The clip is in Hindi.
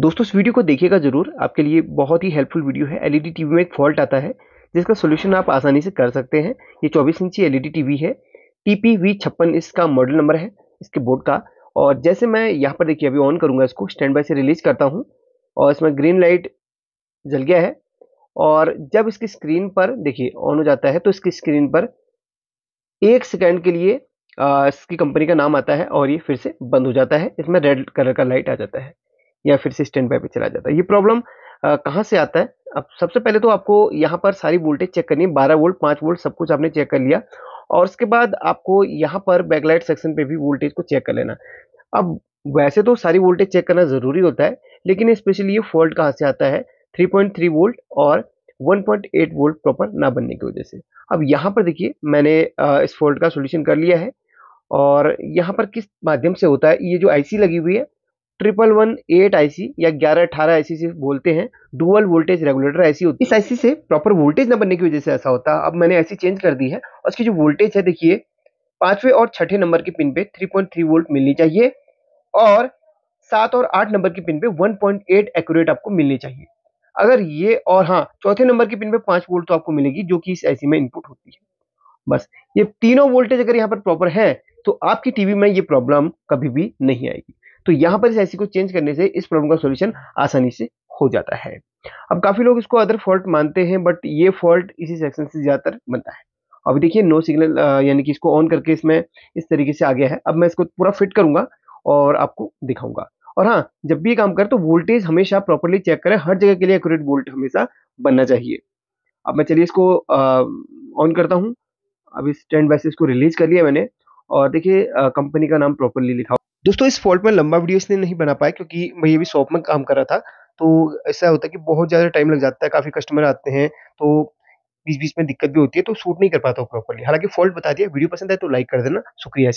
दोस्तों इस वीडियो को देखिएगा जरूर आपके लिए बहुत ही हेल्पफुल वीडियो है एलईडी टीवी e में एक फॉल्ट आता है जिसका सोल्यूशन आप आसानी से कर सकते हैं ये 24 इंची एलईडी टीवी e है टी पी वी छप्पन इसका मॉडल नंबर है इसके बोर्ड का और जैसे मैं यहाँ पर देखिए अभी ऑन करूँगा इसको स्टैंड बाय से रिलीज करता हूँ और इसमें ग्रीन लाइट जल गया है और जब इसकी स्क्रीन पर देखिए ऑन हो जाता है तो इसकी स्क्रीन पर एक सेकेंड के लिए इसकी कंपनी का नाम आता है और ये फिर से बंद हो जाता है इसमें रेड कलर का लाइट आ जाता है या फिर से स्टैंड बाय पर चला जाता है ये प्रॉब्लम कहाँ से आता है अब सबसे पहले तो आपको यहाँ पर सारी वोल्टेज चेक करनी है बारह वोल्ट पाँच वोल्ट सब कुछ आपने चेक कर लिया और उसके बाद आपको यहाँ पर बैकलाइट सेक्शन पे भी वोल्टेज को चेक कर लेना अब वैसे तो सारी वोल्टेज चेक करना ज़रूरी होता है लेकिन स्पेशली ये फॉल्ट कहाँ से आता है 3.3 वोल्ट और 1.8 वोल्ट प्रॉपर ना बनने की वजह से अब यहाँ पर देखिए मैंने इस फॉल्ट का सोल्यूशन कर लिया है और यहाँ पर किस माध्यम से होता है ये जो आईसी लगी हुई है ट्रिपल वन एट आईसी या ग्यारह अठारह आईसी से बोलते हैं डुअल वोल्टेज रेगुलेटर ऐसी होती है इस आईसी से प्रॉपर वोल्टेज न बनने की वजह से ऐसा होता है अब मैंने ऐसी चेंज कर दी है और उसकी जो वोल्टेज है देखिए पांचवें और छठे नंबर के पिन पे 3.3 वोल्ट मिलनी चाहिए और सात और आठ नंबर के पिन पे 1.8 एक्यूरेट आपको मिलनी चाहिए अगर ये और हाँ चौथे नंबर के पिन पे पांच वोल्ट तो आपको मिलेगी जो कि इस ऐसी में इनपुट होती है बस ये तीनों वोल्टेज अगर यहाँ पर प्रॉपर है तो आपकी टीवी में ये प्रॉब्लम कभी भी नहीं आएगी तो यहां पर इस ऐसी को चेंज करने से इस प्रॉब्लम का सोल्यूशन आसानी से हो जाता है अब काफ़ी लोग इसको अदर फॉल्ट मानते हैं बट ये फॉल्ट इसी सेक्शन से ज़्यादातर बनता है अभी देखिए नो सिग्नल यानी कि इसको ऑन करके इसमें इस तरीके से आ गया है अब मैं इसको पूरा फिट करूंगा और आपको दिखाऊंगा और हाँ जब भी ये काम करें तो वोल्टेज हमेशा प्रॉपरली चेक करें हर जगह के लिए एक्यूरेट वोल्ट हमेशा बनना चाहिए अब मैं चलिए इसको ऑन करता हूँ अब इस स्टैंड वैसे इसको रिलीज कर लिया मैंने और देखिए कंपनी का नाम प्रॉपरली लिखा दोस्तों इस फॉल्ट में लंबा वीडियो इसलिए नहीं बना पाया क्योंकि मैं ये भी शॉप में काम कर रहा था तो ऐसा होता है कि बहुत ज़्यादा टाइम लग जाता है काफ़ी कस्टमर आते हैं तो बीच बीच में दिक्कत भी होती है तो शूट नहीं कर पाता हूँ प्रॉपरली हालांकि फॉल्ट बता दिया वीडियो पसंद है तो लाइक कर देना शुक्रिया